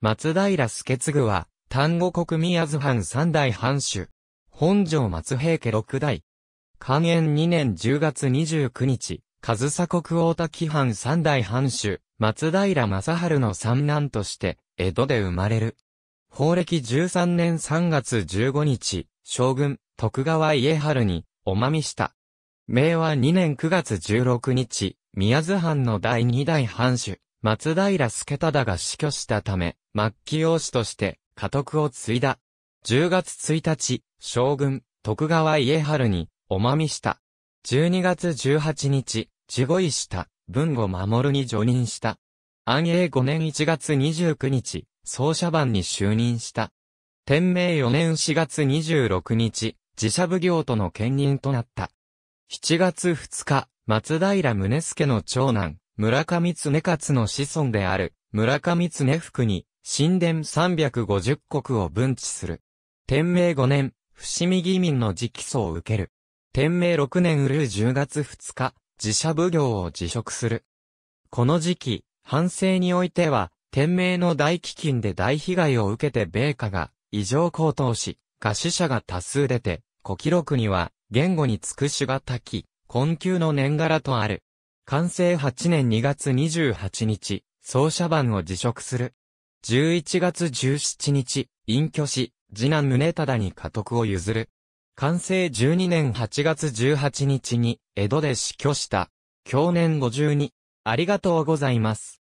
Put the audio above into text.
松平助次は、丹後国宮津藩三代藩主。本城松平家六代。寛延二年十月二十九日、上総国大滝藩三代藩主、松平正春の三男として、江戸で生まれる。法暦十三年三月十五日、将軍、徳川家春に、おまみした。明和二年九月十六日、宮津藩の第二代藩主、松平助忠が死去したため、末期王子として家督を継いだ。10月1日、将軍、徳川家春に、おまみした。12月18日、地語位した、文後守に助任した。安永5年1月29日、奏者番に就任した。天明4年4月26日、自社奉行との兼任となった。7月2日、松平宗助の長男、村上常勝の子孫である、村上常福に、神殿350国を分治する。天明5年、伏見義民の直訴を受ける。天明6年うる10月2日、自社奉行を辞職する。この時期、反省においては、天明の大飢饉で大被害を受けて米価が異常高騰し、餓死者が多数出て、古記録には、言語に尽くしがたき、困窮の年柄とある。完成8年2月28日、奏者版を辞職する。11月17日、隠居し、次男宗忠に家督を譲る。完成12年8月18日に、江戸で死去した。去年52。ありがとうございます。